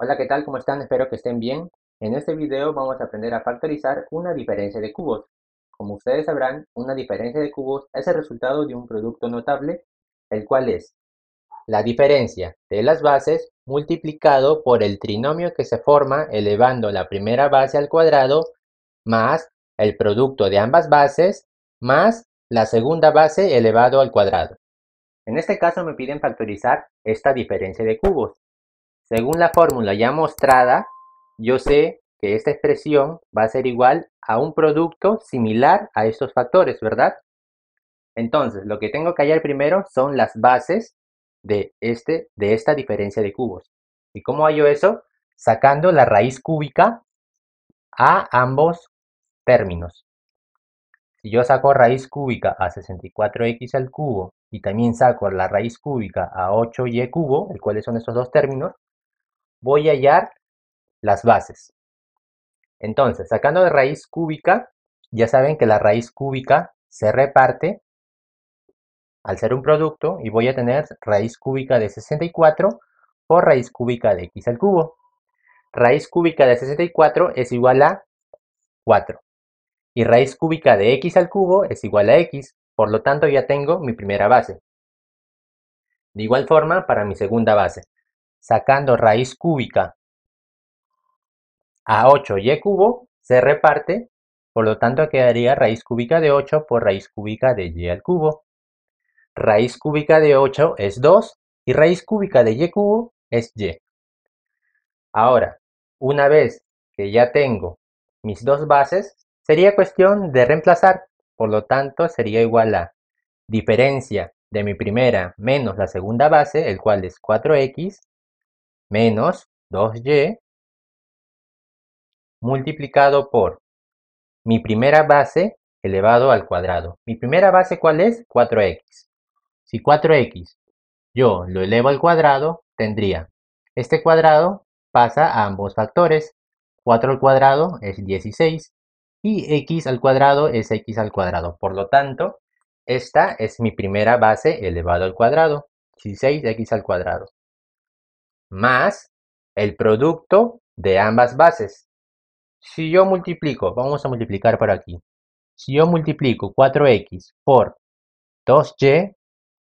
Hola, ¿qué tal? ¿Cómo están? Espero que estén bien. En este video vamos a aprender a factorizar una diferencia de cubos. Como ustedes sabrán, una diferencia de cubos es el resultado de un producto notable, el cual es la diferencia de las bases multiplicado por el trinomio que se forma elevando la primera base al cuadrado más el producto de ambas bases más la segunda base elevado al cuadrado. En este caso me piden factorizar esta diferencia de cubos. Según la fórmula ya mostrada, yo sé que esta expresión va a ser igual a un producto similar a estos factores, ¿verdad? Entonces, lo que tengo que hallar primero son las bases de, este, de esta diferencia de cubos. ¿Y cómo hallo eso? Sacando la raíz cúbica a ambos términos. Si yo saco raíz cúbica a 64x al cubo y también saco la raíz cúbica a 8y cubo, el son estos dos términos, voy a hallar las bases. Entonces, sacando de raíz cúbica, ya saben que la raíz cúbica se reparte al ser un producto y voy a tener raíz cúbica de 64 por raíz cúbica de x al cubo. Raíz cúbica de 64 es igual a 4. Y raíz cúbica de x al cubo es igual a x, por lo tanto ya tengo mi primera base. De igual forma para mi segunda base. Sacando raíz cúbica a 8y e cubo se reparte, por lo tanto quedaría raíz cúbica de 8 por raíz cúbica de y al cubo. Raíz cúbica de 8 es 2 y raíz cúbica de y cubo es y. Ahora, una vez que ya tengo mis dos bases, sería cuestión de reemplazar, por lo tanto sería igual a diferencia de mi primera menos la segunda base, el cual es 4x, menos 2 y multiplicado por mi primera base elevado al cuadrado. Mi primera base, ¿cuál es? 4x. Si 4x yo lo elevo al cuadrado, tendría este cuadrado pasa a ambos factores. 4 al cuadrado es 16 y x al cuadrado es x al cuadrado. Por lo tanto, esta es mi primera base elevado al cuadrado, 16x al cuadrado más el producto de ambas bases. Si yo multiplico, vamos a multiplicar por aquí. Si yo multiplico 4x por 2y,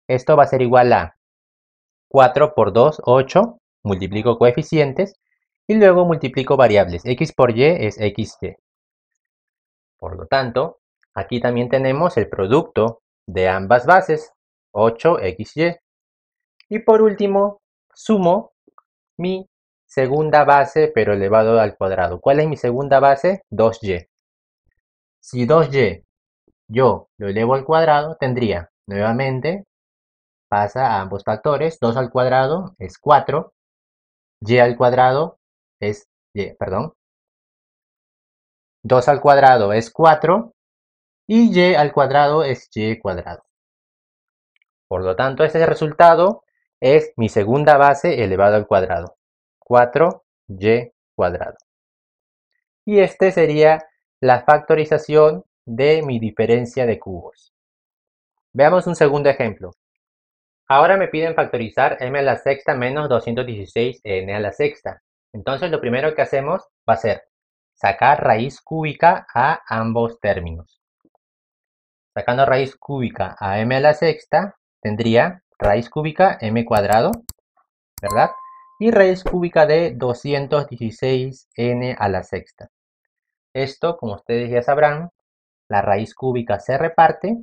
esto va a ser igual a 4 por 2, 8, multiplico coeficientes y luego multiplico variables. x por y es xy. Por lo tanto, aquí también tenemos el producto de ambas bases, 8xy. Y por último, sumo mi segunda base, pero elevado al cuadrado. ¿Cuál es mi segunda base? 2y. Si 2y yo lo elevo al cuadrado, tendría nuevamente, pasa a ambos factores, 2 al cuadrado es 4, y al cuadrado es, y, perdón, 2 al cuadrado es 4 y y al cuadrado es y cuadrado. Por lo tanto, este resultado es mi segunda base elevado al cuadrado, 4y cuadrado. Y este sería la factorización de mi diferencia de cubos. Veamos un segundo ejemplo. Ahora me piden factorizar m a la sexta menos 216n a la sexta. Entonces lo primero que hacemos va a ser sacar raíz cúbica a ambos términos. Sacando raíz cúbica a m a la sexta, tendría raíz cúbica m cuadrado, ¿verdad? Y raíz cúbica de 216n a la sexta. Esto, como ustedes ya sabrán, la raíz cúbica se reparte,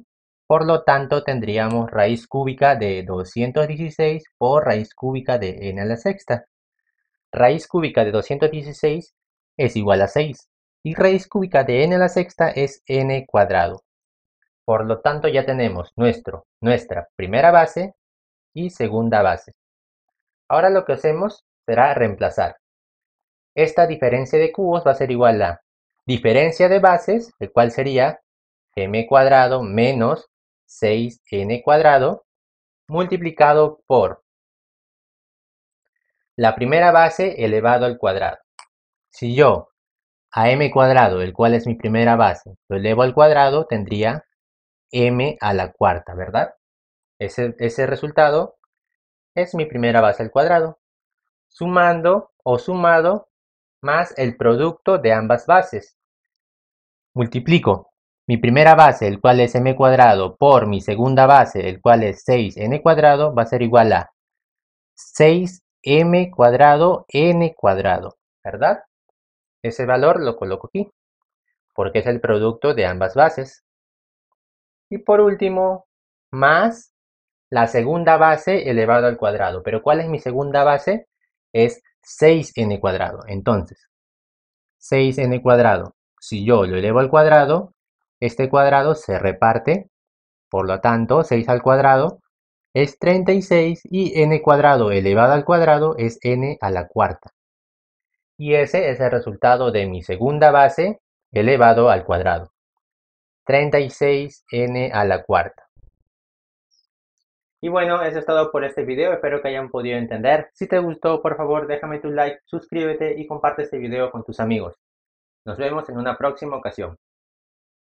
por lo tanto tendríamos raíz cúbica de 216 por raíz cúbica de n a la sexta. Raíz cúbica de 216 es igual a 6 y raíz cúbica de n a la sexta es n cuadrado. Por lo tanto ya tenemos nuestra primera base y segunda base. Ahora lo que hacemos será reemplazar. Esta diferencia de cubos va a ser igual a diferencia de bases, el cual sería m cuadrado menos 6n cuadrado multiplicado por la primera base elevado al cuadrado. Si yo a m cuadrado, el cual es mi primera base, lo elevo al cuadrado, tendría m a la cuarta, ¿verdad? Ese, resultado es mi primera base al cuadrado, sumando o sumado más el producto de ambas bases. Multiplico mi primera base, el cual es m cuadrado, por mi segunda base, el cual es 6n cuadrado, va a ser igual a 6m cuadrado n cuadrado, ¿verdad? Ese valor lo coloco aquí, porque es el producto de ambas bases. Y por último, más la segunda base elevado al cuadrado. Pero ¿cuál es mi segunda base? Es 6n cuadrado. Entonces, 6n cuadrado, si yo lo elevo al cuadrado, este cuadrado se reparte, por lo tanto, 6 al cuadrado es 36 y n cuadrado elevado al cuadrado es n a la cuarta. Y ese es el resultado de mi segunda base elevado al cuadrado. 36n a la cuarta. Y bueno, eso es todo por este video, espero que hayan podido entender. Si te gustó, por favor déjame tu like, suscríbete y comparte este video con tus amigos. Nos vemos en una próxima ocasión.